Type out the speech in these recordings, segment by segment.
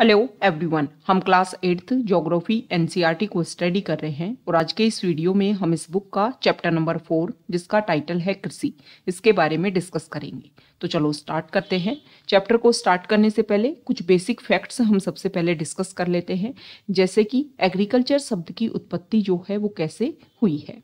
Hello everyone हम class eighth geography NCERT को study कर रहे हैं और आज के इस वीडियो में हम इस बुक का चैप्टर नंबर फोर जिसका टाइटल है कृषि इसके बारे में डिस्कस करेंगे तो चलो स्टार्ट करते हैं चैप्टर को स्टार्ट करने से पहले कुछ बेसिक फैक्ट्स हम सबसे पहले डिस्कस कर लेते हैं जैसे कि एग्रीकल्चर शब्द की उत्पत्ति जो है वो कैसे हुई है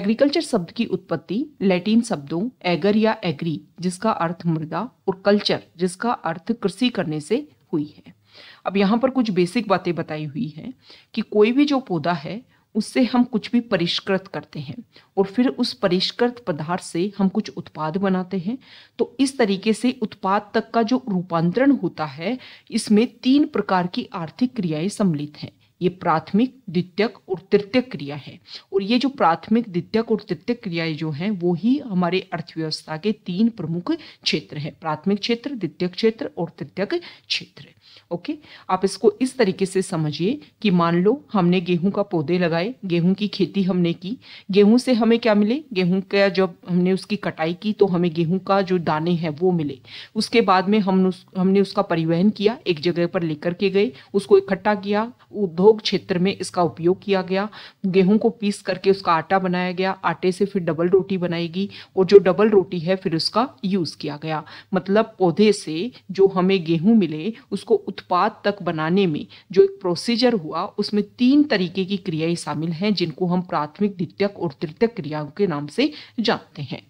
एग्रीकल्चर शब्द की उत्पत्ति लैटिन शब्दों एगर या एग्री जिसका अर्थ मृदा और कल्चर जिसका अर्थ कृषि करने से हुई है अब यहाँ पर कुछ बेसिक बातें बताई हुई हैं कि कोई भी जो पौधा है उससे हम कुछ भी परिष्कृत करते हैं और फिर उस परिष्कृत पदार्थ से हम कुछ उत्पाद बनाते हैं तो इस तरीके से उत्पाद तक का जो रूपांतरण होता है इसमें तीन प्रकार की आर्थिक क्रियाएं सम्मिलित हैं ये प्राथमिक द्वितीयक और तृतीय क्रिया है और ये जो प्राथमिक द्वितीयक और तृतीय क्रियाएं जो हैं वो ही हमारे अर्थव्यवस्था के तीन प्रमुख क्षेत्र हैं प्राथमिक क्षेत्र द्वितीयक क्षेत्र और तृतीयक क्षेत्र ओके आप इसको इस तरीके से समझिए कि मान लो हमने गेहूं का पौधे लगाए गेहूं की खेती हमने की गेहूं से हमें क्या मिले गेहूं का जब हमने उसकी कटाई की तो हमें गेहूं का जो दाने हैं वो मिले उसके बाद में हम उस, हमने उसका परिवहन किया एक जगह पर लेकर के गए उसको इकट्ठा किया उद्योग उद्योग क्षेत्र में इसका उपयोग किया गया गेहूं को पीस करके उसका आटा बनाया गया आटे से फिर डबल रोटी बनाएगी और जो डबल रोटी है फिर उसका यूज किया गया मतलब पौधे से जो हमें गेहूं मिले उसको उत्पाद तक बनाने में जो एक प्रोसीजर हुआ उसमें तीन तरीके की क्रियाएं शामिल हैं जिनको हम प्राथमिक द्वितीयक और तृतीयक क्रियाओं के नाम से जानते हैं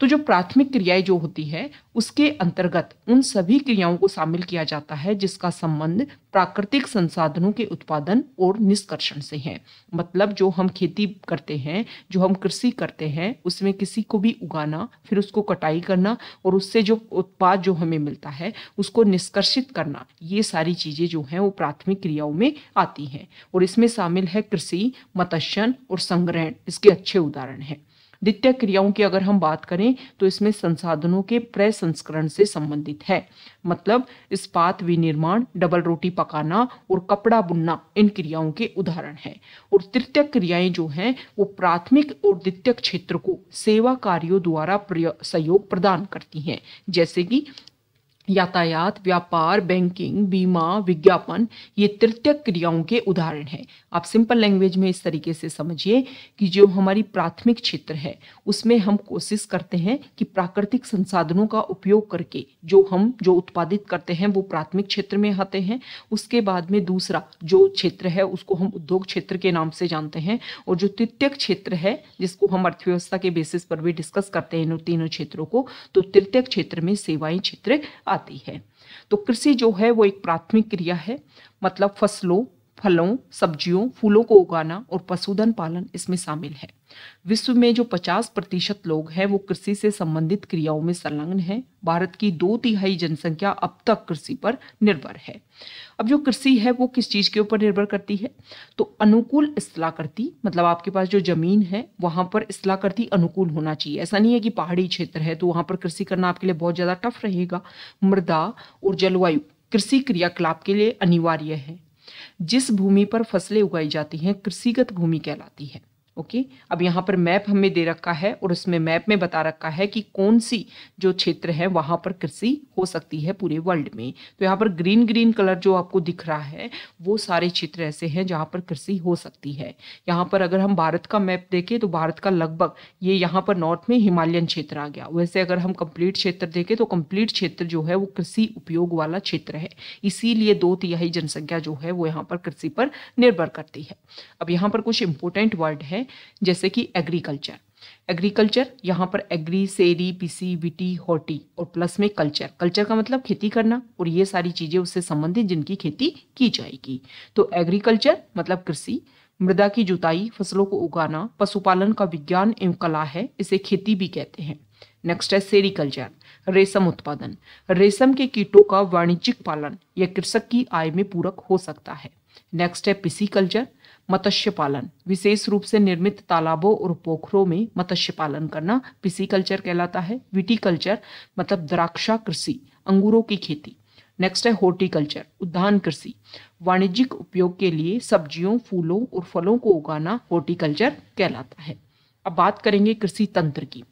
तो जो प्राथमिक क्रियाएं जो होती है उसके अंतर्गत उन सभी क्रियाओं को शामिल किया जाता है जिसका संबंध प्राकृतिक संसाधनों के उत्पादन और निष्कर्षण से है मतलब जो हम खेती करते हैं जो हम कृषि करते हैं उसमें किसी को भी उगाना फिर उसको कटाई करना और उससे जो उत्पाद जो हमें मिलता है उसको निष्कर्षित करना ये सारी चीज़ें जो हैं वो प्राथमिक क्रियाओं में आती हैं और इसमें शामिल है कृषि मत्स्यन और संग्रहण इसके अच्छे उदाहरण हैं द्वितीय क्रियाओं की अगर हम बात करें तो इसमें संसाधनों के प्रसंस्करण से संबंधित है मतलब इस्पात विनिर्माण डबल रोटी पकाना और कपड़ा बुनना इन क्रियाओं के उदाहरण है और तृतीय क्रियाएं जो हैं वो प्राथमिक और द्वितीय क्षेत्र को सेवा कार्यों द्वारा सहयोग प्रदान करती हैं जैसे कि यातायात व्यापार बैंकिंग बीमा विज्ञापन ये तृतीय क्रियाओं के उदाहरण हैं आप सिंपल लैंग्वेज में इस तरीके से समझिए कि जो हमारी प्राथमिक क्षेत्र है उसमें हम कोशिश करते हैं कि प्राकृतिक संसाधनों का उपयोग करके जो हम जो उत्पादित करते हैं वो प्राथमिक क्षेत्र में आते हैं उसके बाद में दूसरा जो क्षेत्र है उसको हम उद्योग क्षेत्र के नाम से जानते हैं और जो तृतीय क्षेत्र है जिसको हम अर्थव्यवस्था के बेसिस पर भी डिस्कस करते हैं इन तीनों क्षेत्रों को तो तृतीय क्षेत्र में सेवाएं क्षेत्र आती है तो कृषि जो है वो एक प्राथमिक क्रिया है मतलब फसलों फलों सब्जियों फूलों को उगाना और पशुधन पालन इसमें शामिल है विश्व में जो 50 प्रतिशत लोग हैं वो कृषि से संबंधित क्रियाओं में संलग्न हैं भारत की दो तिहाई जनसंख्या अब तक कृषि पर निर्भर है अब जो कृषि है वो किस चीज़ के ऊपर निर्भर करती है तो अनुकूल स्थलाकृति मतलब आपके पास जो ज़मीन है वहां पर स्थलाकृति अनुकूल होना चाहिए ऐसा नहीं है कि पहाड़ी क्षेत्र है तो वहां पर कृषि करना आपके लिए बहुत ज़्यादा टफ रहेगा मृदा और जलवायु कृषि क्रियाकलाप के लिए अनिवार्य है जिस भूमि पर फसलें उगाई जाती हैं कृषिगत भूमि कहलाती है ओके अब यहाँ पर मैप हमें दे रखा है और उसमें मैप में बता रखा है कि कौन सी जो क्षेत्र है वहाँ पर कृषि हो सकती है पूरे वर्ल्ड में तो यहाँ पर ग्रीन ग्रीन कलर जो आपको दिख रहा है वो सारे क्षेत्र ऐसे हैं जहाँ पर कृषि हो सकती है यहाँ पर अगर हम भारत का मैप देखें तो भारत का लगभग ये यहाँ पर नॉर्थ में हिमालयन क्षेत्र आ गया वैसे अगर हम कम्प्लीट क्षेत्र देखें तो कम्प्लीट क्षेत्र जो है वो कृषि उपयोग वाला क्षेत्र है इसीलिए दो तिहाई जनसंख्या जो है वो यहाँ पर कृषि पर निर्भर करती है अब यहाँ पर कुछ इम्पोर्टेंट वर्ड है जैसे कि एग्रीकल्चर एग्रीकल्चर यहाँ पर agri seri pisci viti horti और प्लस में कल्चर कल्चर का मतलब खेती करना और ये सारी चीज़ें उससे संबंधित जिनकी खेती की जाएगी तो एग्रीकल्चर मतलब कृषि मृदा की जुताई फसलों को उगाना पशुपालन का विज्ञान एवं कला है इसे खेती भी कहते हैं नेक्स्ट है सेरिकल्चर रेशम उत्पादन रेशम के कीटों का वाणिज्यिक पालन यह कृषक की आय में पूरक हो सकता है नेक्स्ट है पिसी कल्चर मत्स्य पालन विशेष रूप से निर्मित तालाबों और पोखरों में मत्स्य पालन करना पिसी कल्चर कहलाता है कल्चर मतलब द्राक्षा कृषि अंगूरों की खेती नेक्स्ट है हॉर्टिकल्चर उद्यान कृषि वाणिज्यिक उपयोग के लिए सब्जियों फूलों और फलों को उगाना हॉर्टिकल्चर कहलाता है अब बात करेंगे कृषि तंत्र की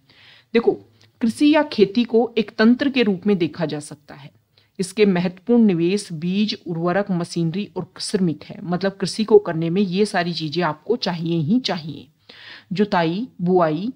देखो कृषि या खेती को एक तंत्र के रूप में देखा जा सकता है इसके महत्वपूर्ण निवेश बीज उर्वरक मशीनरी और श्रमिक है मतलब कृषि को करने में ये सारी चीज़ें आपको चाहिए ही चाहिए जुताई बुआई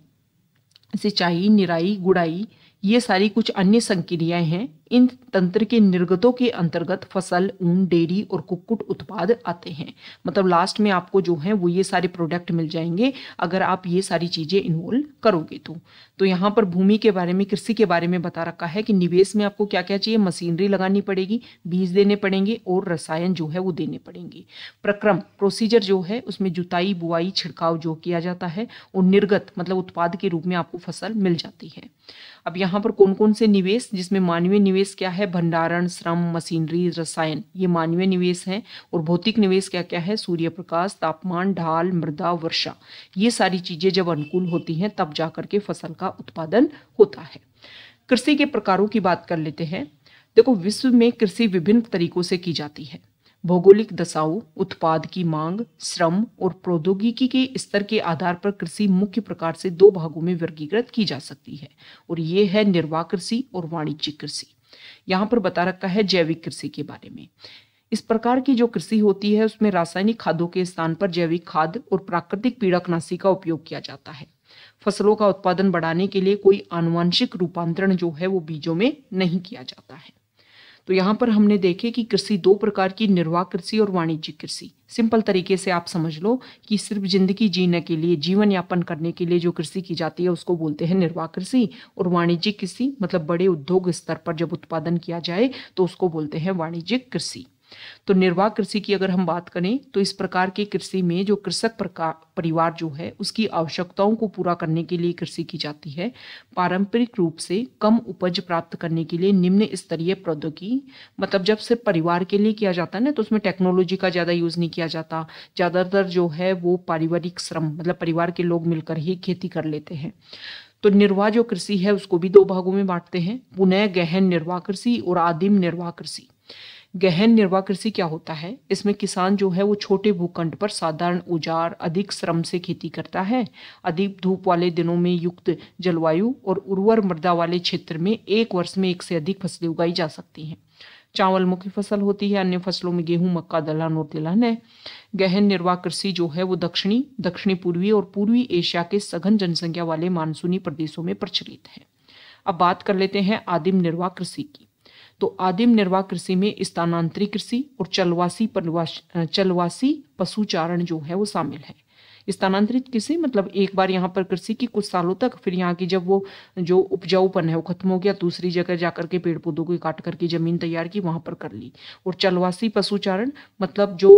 सिंचाई निराई गुड़ाई ये सारी कुछ अन्य संक्रियाएं हैं इन तंत्र के निर्गतों के अंतर्गत फसल ऊन डेयरी और कुक्कुट उत्पाद आते हैं मतलब लास्ट में आपको जो है वो ये सारे प्रोडक्ट मिल जाएंगे अगर आप ये सारी चीज़ें इन्वॉल्व करोगे तो तो यहाँ पर भूमि के बारे में कृषि के बारे में बता रखा है कि निवेश में आपको क्या क्या चाहिए मशीनरी लगानी पड़ेगी बीज देने पड़ेंगे और रसायन जो है वो देने पड़ेंगे प्रक्रम प्रोसीजर जो है उसमें जुताई बुआई छिड़काव जो किया जाता है और निर्गत मतलब उत्पाद के रूप में आपको फसल मिल जाती है अब यहाँ पर कौन कौन से निवेश जिसमें मानवीय निवेश निवेश क्या है भंडारण श्रम मशीनरी रसायन ये मानवीय निवेश है और भौतिक निवेश क्या क्या है सूर्य प्रकाश तापमान ढाल मृदा वर्षा ये सारी चीजें जब अनुकूल होती हैं तब जाकर के फसल का उत्पादन होता है कृषि के प्रकारों की बात कर लेते हैं देखो विश्व में कृषि विभिन्न तरीकों से की जाती है भौगोलिक दशाओं उत्पाद की मांग श्रम और प्रौद्योगिकी के स्तर के आधार पर कृषि मुख्य प्रकार से दो भागों में वर्गीकृत की जा सकती है और ये है निर्वाह कृषि और वाणिज्यिक कृषि यहाँ पर बता रखा है जैविक कृषि के बारे में इस प्रकार की जो कृषि होती है उसमें रासायनिक खादों के स्थान पर जैविक खाद और प्राकृतिक पीड़कनाशी का उपयोग किया जाता है फसलों का उत्पादन बढ़ाने के लिए कोई आनुवंशिक रूपांतरण जो है वो बीजों में नहीं किया जाता है तो यहाँ पर हमने देखे कि कृषि दो प्रकार की निर्वाह कृषि और वाणिज्यिक कृषि सिंपल तरीके से आप समझ लो कि सिर्फ जिंदगी जीने के लिए जीवन यापन करने के लिए जो कृषि की जाती है उसको बोलते हैं निर्वाह कृषि और वाणिज्यिक कृषि मतलब बड़े उद्योग स्तर पर जब उत्पादन किया जाए तो उसको बोलते हैं वाणिज्यिक कृषि तो निर्वाह कृषि की अगर हम बात करें तो इस प्रकार की कृषि में जो कृषक परिवार जो है उसकी आवश्यकताओं को पूरा करने के लिए कृषि की जाती है पारंपरिक रूप से कम उपज प्राप्त करने के लिए निम्न स्तरीय प्रौद्योगिकी मतलब जब सिर्फ परिवार के लिए किया जाता है ना तो उसमें टेक्नोलॉजी का ज़्यादा यूज़ नहीं किया जाता ज़्यादातर जो है वो पारिवारिक श्रम मतलब परिवार के लोग मिलकर ही खेती कर लेते हैं तो निर्वाह जो कृषि है उसको भी दो भागों में बांटते हैं पुनः गहन निर्वाह कृषि और आदिम निर्वाह कृषि गहन निर्वाह कृषि क्या होता है इसमें किसान जो है वो छोटे भूखंड पर साधारण उजार अधिक श्रम से खेती करता है अधिक धूप वाले दिनों में युक्त जलवायु और उर्वर मृदा वाले क्षेत्र में एक वर्ष में एक से अधिक फसलें उगाई जा सकती हैं चावल मुख्य फसल होती है अन्य फसलों में गेहूं मक्का दलहन और तिलहन है गहन निर्वाह कृषि जो है वो दक्षिणी दक्षिणी पूर्वी और पूर्वी एशिया के सघन जनसंख्या वाले मानसूनी प्रदेशों में प्रचलित है अब बात कर लेते हैं आदिम निर्वाह कृषि की तो आदिम निर्वाह कृषि में स्थानांतरित कृषि और चलवासी चलवासी पशुचारण जो है वो शामिल है स्थानांतरित कृषि मतलब एक बार यहाँ पर कृषि की कुछ सालों तक फिर यहाँ की जब वो जो उपजाऊपन है वो खत्म हो गया दूसरी जगह जाकर के पेड़ पौधों को काट करके जमीन तैयार की वहां पर कर ली और चलवासी पशुचारण मतलब जो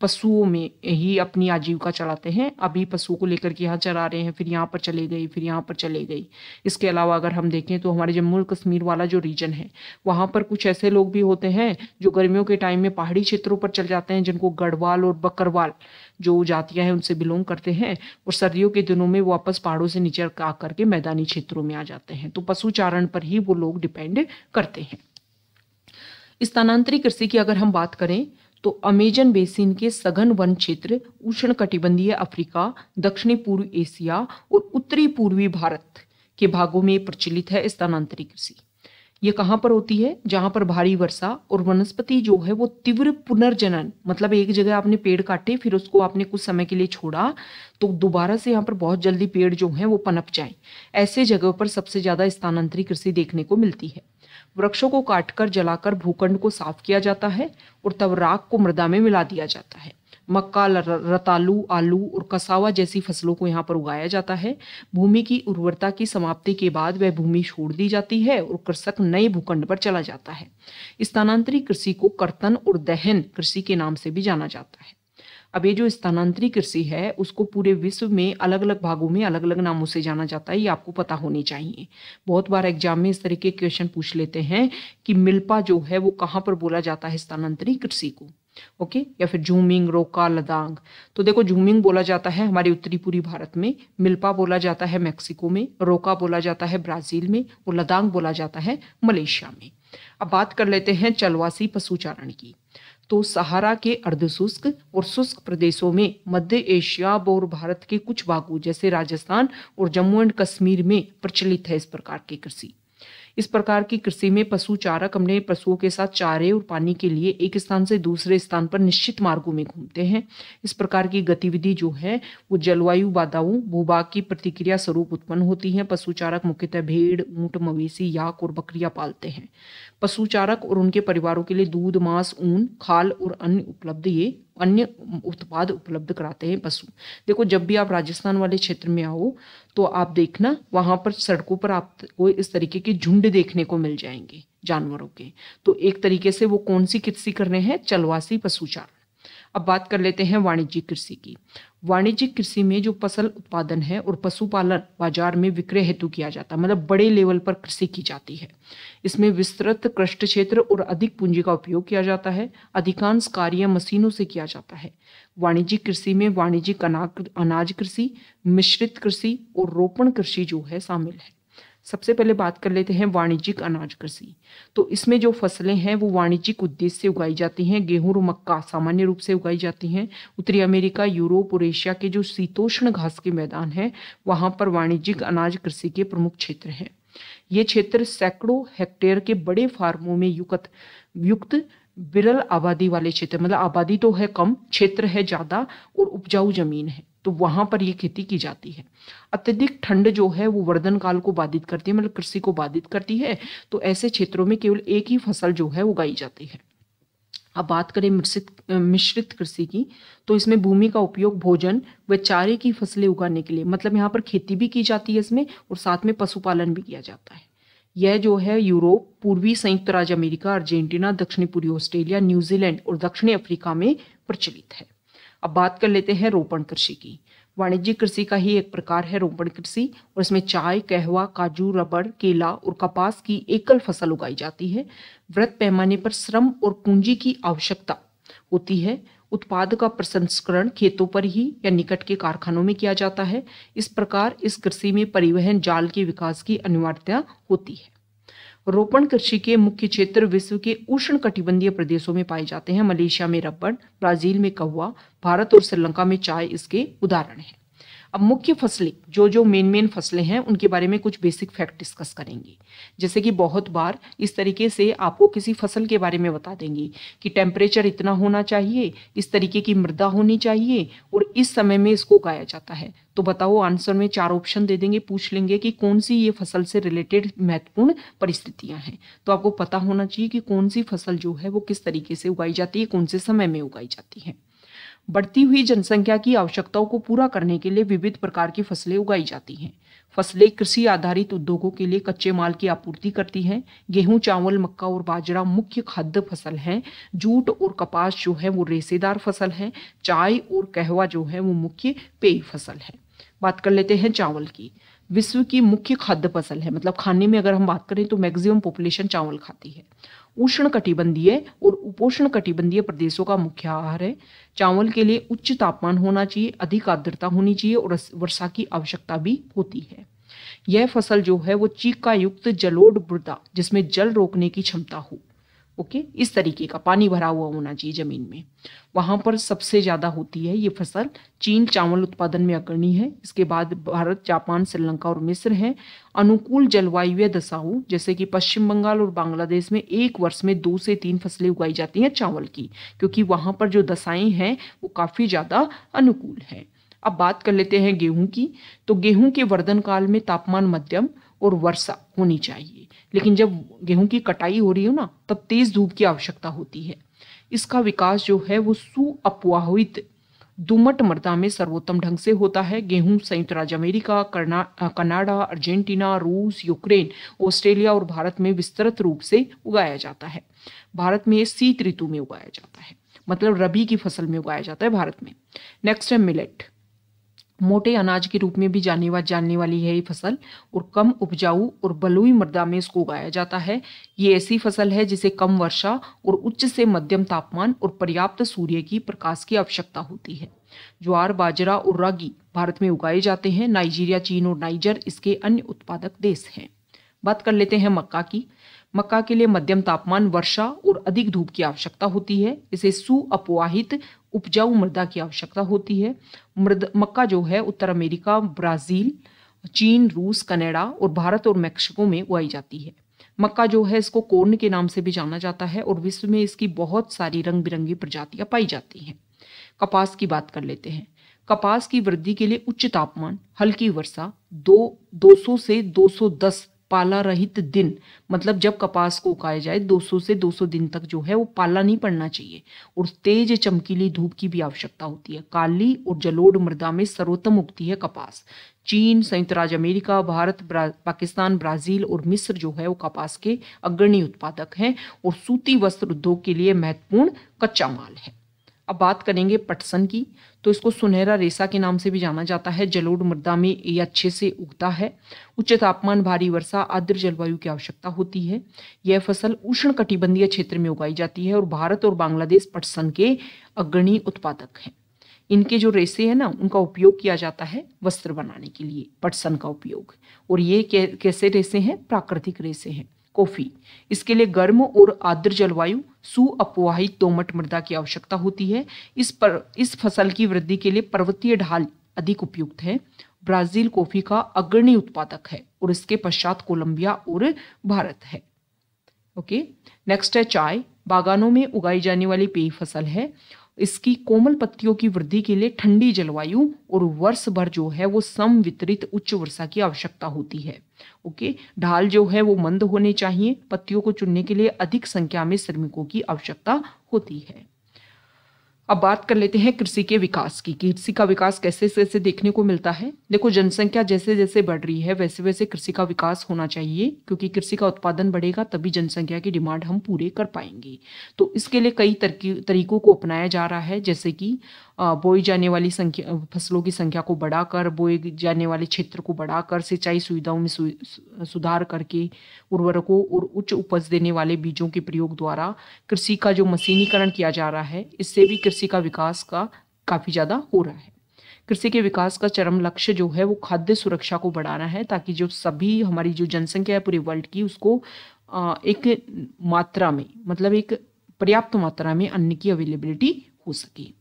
पशुओं में ही अपनी आजीविका चलाते हैं अभी पशुओं को लेकर के यहाँ चरा रहे हैं फिर यहाँ पर चले गई फिर यहाँ पर चले गई इसके अलावा अगर हम देखें तो हमारे जम्मू और कश्मीर वाला जो रीजन है वहाँ पर कुछ ऐसे लोग भी होते हैं जो गर्मियों के टाइम में पहाड़ी क्षेत्रों पर चल जाते हैं जिनको गढ़वाल और बकरवाल जो जातियाँ हैं उनसे बिलोंग करते हैं और सर्दियों के दिनों में वापस पहाड़ों से नीचे आ करके मैदानी क्षेत्रों में आ जाते हैं तो पशु चारण पर ही वो लोग डिपेंड करते हैं स्थानांतरित कृषि की अगर हम बात करें तो अमेजन बेसिन के सघन वन क्षेत्र उष्ण कटिबंधीय अफ्रीका दक्षिणी पूर्व एशिया और उत्तरी पूर्वी भारत के भागों में प्रचलित है स्थानांतरित कृषि ये कहाँ पर होती है जहाँ पर भारी वर्षा और वनस्पति जो है वो तीव्र पुनर्जनन मतलब एक जगह आपने पेड़ काटे फिर उसको आपने कुछ समय के लिए छोड़ा तो दोबारा से यहाँ पर बहुत जल्दी पेड़ जो हैं वो पनप जाएं ऐसे जगह पर सबसे ज़्यादा स्थानांतरित कृषि देखने को मिलती है वृक्षों को काटकर जलाकर भूखंड को साफ किया जाता है और तब राख को मृदा में मिला दिया जाता है मक्का रतालू आलू और कसावा जैसी फसलों को यहाँ पर उगाया जाता है भूमि की उर्वरता की समाप्ति के बाद वह भूमि छोड़ दी जाती है और कृषक नए भूखंड पर चला जाता है स्थानांतरित कृषि को कर्तन और दहन कृषि के नाम से भी जाना जाता है अब ये जो स्थानांतरी कृषि है उसको पूरे विश्व में अलग अलग भागों में अलग अलग नामों से जाना जाता है ये आपको पता होनी चाहिए बहुत बार एग्जाम में इस तरह के क्वेश्चन पूछ लेते हैं कि मिल्पा जो है वो कहाँ पर बोला जाता है स्थानांतरी कृषि को ओके okay? या फिर झूमिंग रोका लदांग तो देखो झूमिंग बोला जाता है हमारे उत्तरी पूरी भारत में मिल्पा बोला जाता है मेक्सिको में रोका बोला जाता है ब्राज़ील में और लदांग बोला जाता है मलेशिया में अब बात कर लेते हैं चलवासी पशुचारण की तो सहारा के अर्धशुष्क और शुष्क प्रदेशों में मध्य एशिया और भारत के कुछ भागों जैसे राजस्थान और जम्मू एंड कश्मीर में प्रचलित है इस प्रकार की कृषि इस प्रकार की कृषि में पशु चारक अपने पशुओं के साथ चारे और पानी के लिए एक स्थान से दूसरे स्थान पर निश्चित मार्गों में घूमते हैं इस प्रकार की गतिविधि जो है वो जलवायु बाधाओं भूभाग की प्रतिक्रिया स्वरूप उत्पन्न होती है पशु चारक मुख्यतः भेड़ ऊंट मवेशी याक और बकरियां पालते हैं पशु चारक और उनके परिवारों के लिए दूध मांस ऊन खाल और अन्य उपलब्ध ये अन्य उत्पाद उपलब्ध कराते हैं पशु देखो जब भी आप राजस्थान वाले क्षेत्र में आओ तो आप देखना वहाँ पर सड़कों पर आपको इस तरीके के झुंड देखने को मिल जाएंगे जानवरों के तो एक तरीके से वो कौन सी कृषि कर रहे हैं चलवासी चार अब बात कर लेते हैं वाणिज्यिक कृषि की वाणिज्यिक कृषि में जो फसल उत्पादन है और पशुपालन बाजार में विक्रय हेतु किया जाता है मतलब बड़े लेवल पर कृषि की जाती है इसमें विस्तृत कृष्ट क्षेत्र और अधिक पूंजी का उपयोग किया जाता है अधिकांश कार्य मशीनों से किया जाता है वाणिज्यिक कृषि में वाणिज्यिक अनाज कृषि मिश्रित कृषि और रोपण कृषि जो है शामिल है सबसे पहले बात कर लेते हैं वाणिज्यिक अनाज कृषि तो इसमें जो फसलें हैं वो वाणिज्यिक उद्देश्य से उगाई जाती हैं गेहूं और मक्का सामान्य रूप से उगाई जाती हैं उत्तरी अमेरिका यूरोप और एशिया के जो शीतोष्ण घास के मैदान हैं वहाँ पर वाणिज्यिक अनाज कृषि के प्रमुख क्षेत्र हैं ये क्षेत्र सैकड़ों हेक्टेयर के बड़े फार्मों में युक्त युक्त विरल आबादी वाले क्षेत्र मतलब आबादी तो है कम क्षेत्र है ज़्यादा और उपजाऊ जमीन है तो वहाँ पर ये खेती की जाती है अत्यधिक ठंड जो है वो वर्धन काल को बाधित करती है मतलब कृषि को बाधित करती है तो ऐसे क्षेत्रों में केवल एक ही फसल जो है उगाई जाती है अब बात करें मिश्रित मिश्रित कृषि की तो इसमें भूमि का उपयोग भोजन व चारे की फसलें उगाने के लिए मतलब यहाँ पर खेती भी की जाती है इसमें और साथ में पशुपालन भी किया जाता है यह जो है यूरोप पूर्वी संयुक्त राज्य अमेरिका अर्जेंटीना दक्षिणी पूर्वी ऑस्ट्रेलिया न्यूजीलैंड और दक्षिणी अफ्रीका में प्रचलित है अब बात कर लेते हैं रोपण कृषि की वाणिज्यिक कृषि का ही एक प्रकार है रोपण कृषि और इसमें चाय कहवा काजू रबड़ केला और कपास की एकल फसल उगाई जाती है वृत पैमाने पर श्रम और पूंजी की आवश्यकता होती है उत्पाद का प्रसंस्करण खेतों पर ही या निकट के कारखानों में किया जाता है इस प्रकार इस कृषि में परिवहन जाल के विकास की अनिवार्यता होती है रोपण कृषि के मुख्य क्षेत्र विश्व के उष्ण कटिबंधीय प्रदेशों में पाए जाते हैं मलेशिया में रबड़ ब्राजील में कौआ भारत और श्रीलंका में चाय इसके उदाहरण हैं अब मुख्य फसलें जो जो मेन मेन फसलें हैं उनके बारे में कुछ बेसिक फैक्ट डिस्कस करेंगे जैसे कि बहुत बार इस तरीके से आपको किसी फसल के बारे में बता देंगे कि टेम्परेचर इतना होना चाहिए इस तरीके की मृदा होनी चाहिए और इस समय में इसको उगाया जाता है तो बताओ आंसर में चार ऑप्शन दे देंगे पूछ लेंगे कि कौन सी ये फसल से रिलेटेड महत्वपूर्ण परिस्थितियां हैं तो आपको पता होना चाहिए कि कौन सी फसल जो है वो किस तरीके से उगाई जाती है कौन से समय में उगाई जाती है बढ़ती हुई जनसंख्या की आवश्यकताओं को पूरा करने के लिए विविध प्रकार की फसलें उगाई जाती हैं फसलें कृषि आधारित उद्योगों के लिए कच्चे माल की आपूर्ति करती हैं गेहूं चावल मक्का और बाजरा मुख्य खाद्य फसल हैं जूट और कपास जो है वो रेसेदार फसल है चाय और कहवा जो है वो मुख्य पेय फसल है बात कर लेते हैं चावल की विश्व की मुख्य खाद्य फसल है मतलब खाने में अगर हम बात करें तो मैक्सिमम पॉपुलेशन चावल खाती है उष्ण कटिबंधीय और उपोष्ण कटिबंधीय प्रदेशों का मुख्य आहार है चावल के लिए उच्च तापमान होना चाहिए अधिक आर्द्रता होनी चाहिए और वर्षा की आवश्यकता भी होती है यह फसल जो है वो चीका युक्त जलोढ़ मृदा जिसमें जल रोकने की क्षमता हो ओके इस तरीके का पानी भरा हुआ होना चाहिए ज़मीन में वहाँ पर सबसे ज़्यादा होती है ये फसल चीन चावल उत्पादन में अग्रणी है इसके बाद भारत जापान श्रीलंका और मिस्र है अनुकूल जलवायु दशाओं जैसे कि पश्चिम बंगाल और बांग्लादेश में एक वर्ष में दो से तीन फसलें उगाई जाती हैं चावल की क्योंकि वहाँ पर जो दशाएँ हैं वो काफ़ी ज़्यादा अनुकूल है अब बात कर लेते हैं गेहूं की तो गेहूं के वर्धन काल में तापमान मध्यम और वर्षा होनी चाहिए लेकिन जब गेहूं की कटाई हो रही हो ना तब तेज़ धूप की आवश्यकता होती है इसका विकास जो है वो सुअपवाहित दुमट मृदा में सर्वोत्तम ढंग से होता है गेहूं संयुक्त राज्य अमेरिका कनाडा अर्जेंटीना रूस यूक्रेन ऑस्ट्रेलिया और भारत में विस्तृत रूप से उगाया जाता है भारत में शीत ऋतु में उगाया जाता है मतलब रबी की फसल में उगाया जाता है भारत में नेक्स्ट है मिलेट मोटे अनाज के रूप में भी जाने वा, जानने वाली है ये फसल और कम उपजाऊ और बलुई मृदा में इसको उगाया जाता है ये ऐसी फसल है जिसे कम वर्षा और उच्च से मध्यम तापमान और पर्याप्त सूर्य की प्रकाश की आवश्यकता होती है ज्वार बाजरा और रागी भारत में उगाए जाते हैं नाइजीरिया चीन और नाइजर इसके अन्य उत्पादक देश हैं बात कर लेते हैं मक्का की मक्का के लिए मध्यम तापमान वर्षा और अधिक धूप की आवश्यकता होती है इसे सुअपवाहित उपजाऊ मृदा की आवश्यकता होती है मृद मक्का जो है उत्तर अमेरिका ब्राज़ील चीन रूस कनाडा और भारत और मैक्सिको में उगाई जाती है मक्का जो है इसको कोर्न के नाम से भी जाना जाता है और विश्व में इसकी बहुत सारी रंग बिरंगी प्रजातियां पाई जाती हैं कपास की बात कर लेते हैं कपास की वृद्धि के लिए उच्च तापमान हल्की वर्षा दो दो से 210 पाला रहित दिन मतलब जब कपास को उगाया जाए 200 से 200 दिन तक जो है वो पाला नहीं पड़ना चाहिए और तेज चमकीली धूप की भी आवश्यकता होती है काली और जलोढ़ मृदा में सर्वोत्तम उगती है कपास चीन संयुक्त राज्य अमेरिका भारत ब्रा, पाकिस्तान ब्राजील और मिस्र जो है वो कपास के अग्रणी उत्पादक हैं और सूती वस्त्र उद्योग के लिए महत्वपूर्ण कच्चा माल है अब बात करेंगे पटसन की तो इसको सुनहरा रेसा के नाम से भी जाना जाता है जलोढ़ मृदा में ये अच्छे से उगता है उच्च तापमान भारी वर्षा आर्द्र जलवायु की आवश्यकता होती है यह फसल उष्ण कटिबंधीय क्षेत्र में उगाई जाती है और भारत और बांग्लादेश पटसन के अग्रणी उत्पादक हैं इनके जो रेसे हैं ना उनका उपयोग किया जाता है वस्त्र बनाने के लिए पटसन का उपयोग और ये कैसे रेसे हैं प्राकृतिक रेसे हैं कॉफ़ी इसके लिए गर्म और आर्द्र जलवायु सुअपवाहित दोमट मृदा की आवश्यकता होती है इस पर इस फसल की वृद्धि के लिए पर्वतीय ढाल अधिक उपयुक्त है ब्राजील कॉफी का अग्रणी उत्पादक है और इसके पश्चात कोलंबिया और भारत है ओके नेक्स्ट है चाय बागानों में उगाई जाने वाली पेय फसल है इसकी कोमल पत्तियों की वृद्धि के लिए ठंडी जलवायु और वर्ष भर जो है वो सम वितरित उच्च वर्षा की आवश्यकता होती है ओके ढाल जो है वो मंद होने चाहिए पत्तियों को चुनने के लिए अधिक संख्या में श्रमिकों की आवश्यकता होती है अब बात कर लेते हैं कृषि के विकास की कृषि का विकास कैसे कैसे देखने को मिलता है देखो जनसंख्या जैसे जैसे बढ़ रही है वैसे वैसे कृषि का विकास होना चाहिए क्योंकि कृषि का उत्पादन बढ़ेगा तभी जनसंख्या की डिमांड हम पूरे कर पाएंगे तो इसके लिए कई तरकी तरीकों को अपनाया जा रहा है जैसे कि बोई जाने वाली संख्या फसलों की संख्या को बढ़ाकर बोए जाने वाले क्षेत्र को बढ़ाकर सिंचाई सुविधाओं में सुधार करके उर्वरकों और उच्च उपज देने वाले बीजों के प्रयोग द्वारा कृषि का जो मशीनीकरण किया जा रहा है इससे भी कृषि का विकास का काफ़ी ज़्यादा हो रहा है कृषि के विकास का चरम लक्ष्य जो है वो खाद्य सुरक्षा को बढ़ाना है ताकि जो सभी हमारी जो जनसंख्या है पूरे वर्ल्ड की उसको एक मात्रा में मतलब एक पर्याप्त मात्रा में अन्न की अवेलेबिलिटी हो सके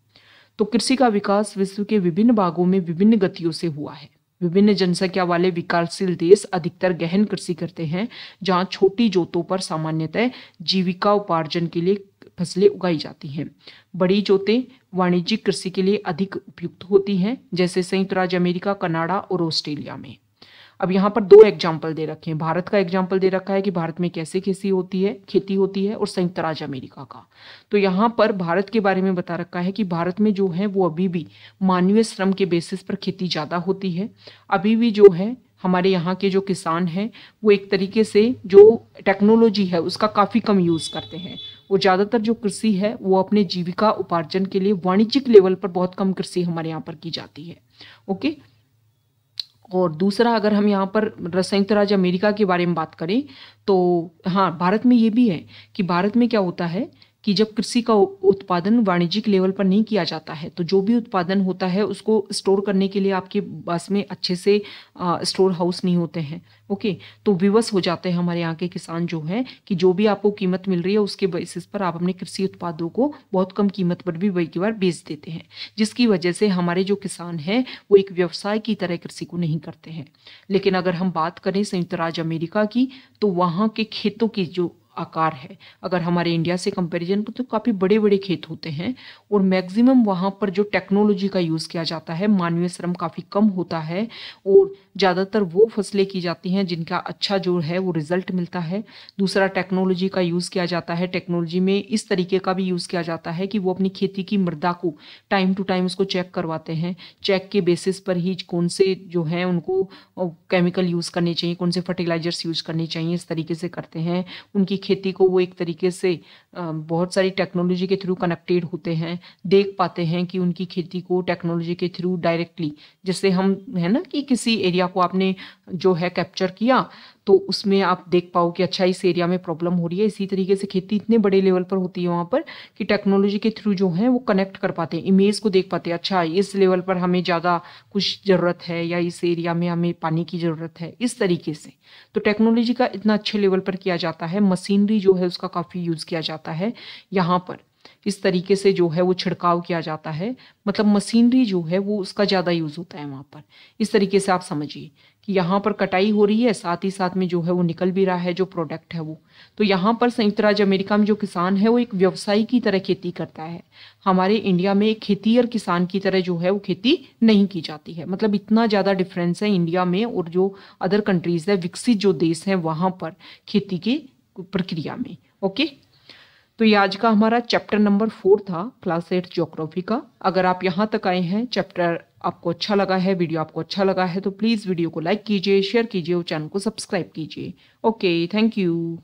तो कृषि का विकास विश्व के विभिन्न भागों में विभिन्न गतियों से हुआ है विभिन्न जनसंख्या वाले विकासशील देश अधिकतर गहन कृषि करते हैं जहाँ छोटी जोतों पर सामान्यतः जीविका उपार्जन के लिए फसलें उगाई जाती हैं बड़ी जोतें वाणिज्यिक कृषि के लिए अधिक उपयुक्त होती हैं जैसे संयुक्त राज्य अमेरिका कनाडा और ऑस्ट्रेलिया में अब यहाँ पर दो एग्जाम्पल दे रखे हैं भारत का एग्जाम्पल दे रखा है कि भारत में कैसे खेती होती है खेती होती है और संयुक्त राज्य अमेरिका का तो यहाँ पर भारत के बारे में बता रखा है कि भारत में जो है वो अभी भी मानवीय श्रम के बेसिस पर खेती ज़्यादा होती है अभी भी जो है हमारे यहाँ के जो किसान हैं वो एक तरीके से जो टेक्नोलॉजी है उसका काफ़ी कम यूज़ करते हैं वो ज़्यादातर जो कृषि है वो अपने जीविका उपार्जन के लिए वाणिज्यिक लेवल पर बहुत कम कृषि हमारे यहाँ पर की जाती है ओके और दूसरा अगर हम यहाँ पर संयुक्त राज्य अमेरिका के बारे में बात करें तो हाँ भारत में ये भी है कि भारत में क्या होता है कि जब कृषि का उत्पादन वाणिज्यिक लेवल पर नहीं किया जाता है तो जो भी उत्पादन होता है उसको स्टोर करने के लिए आपके पास में अच्छे से आ, स्टोर हाउस नहीं होते हैं ओके तो विवश हो जाते हैं हमारे यहाँ के किसान जो हैं कि जो भी आपको कीमत मिल रही है उसके बेसिस पर आप अपने कृषि उत्पादों को बहुत कम कीमत पर भी कई बार बेच देते हैं जिसकी वजह से हमारे जो किसान हैं वो एक व्यवसाय की तरह कृषि को नहीं करते हैं लेकिन अगर हम बात करें संयुक्त राज्य अमेरिका की तो वहाँ के खेतों की जो आकार है अगर हमारे इंडिया से कंपैरिजन तो काफ़ी बड़े बड़े खेत होते हैं और मैक्सिमम वहाँ पर जो टेक्नोलॉजी का यूज़ किया जाता है मानवीय श्रम काफ़ी कम होता है और ज़्यादातर वो फसलें की जाती हैं जिनका अच्छा जो है वो रिजल्ट मिलता है दूसरा टेक्नोलॉजी का यूज़ किया जाता है टेक्नोलॉजी में इस तरीके का भी यूज़ किया जाता है कि वो अपनी खेती की मृदा को टाइम टू टाइम उसको चेक करवाते हैं चेक के बेसिस पर ही कौन से जो हैं उनको केमिकल यूज़ करने चाहिए कौन से फर्टिलाइजर्स यूज़ करने चाहिए इस तरीके से करते हैं उनकी खेती को वो एक तरीके से बहुत सारी टेक्नोलॉजी के थ्रू कनेक्टेड होते हैं देख पाते हैं कि उनकी खेती को टेक्नोलॉजी के थ्रू डायरेक्टली जैसे हम है ना कि किसी एरिया को आपने जो है कैप्चर किया तो उसमें आप देख पाओ कि अच्छा इस एरिया में प्रॉब्लम हो रही है इसी तरीके से खेती इतने बड़े लेवल पर होती है वहाँ पर कि टेक्नोलॉजी के थ्रू जो है वो कनेक्ट कर पाते हैं इमेज को देख पाते हैं अच्छा इस लेवल पर हमें ज़्यादा कुछ ज़रूरत है या इस एरिया में हमें पानी की ज़रूरत है इस तरीके से तो टेक्नोलॉजी का इतना अच्छे लेवल पर किया जाता है मशीनरी जो है उसका काफ़ी यूज़ किया जाता है यहाँ पर इस तरीके से जो है वो छिड़काव किया जाता है मतलब मशीनरी जो है वो उसका ज़्यादा यूज़ होता है वहाँ पर इस तरीके से आप समझिए कि यहाँ पर कटाई हो रही है साथ ही साथ में जो है वो निकल भी रहा है जो प्रोडक्ट है वो तो यहाँ पर संयुक्त राज्य अमेरिका में जो किसान है वो एक व्यवसाय की तरह खेती करता है हमारे इंडिया में एक और किसान की तरह जो है वो खेती नहीं की जाती है मतलब इतना ज़्यादा डिफरेंस है इंडिया में और जो अदर कंट्रीज़ है विकसित जो देश हैं वहाँ पर खेती की प्रक्रिया में ओके तो ये आज का हमारा चैप्टर नंबर फोर था क्लास एट जोग्राफी का अगर आप यहाँ तक आए हैं चैप्टर आपको अच्छा लगा है वीडियो आपको अच्छा लगा है तो प्लीज़ वीडियो को लाइक कीजिए शेयर कीजिए और चैनल को सब्सक्राइब कीजिए ओके थैंक यू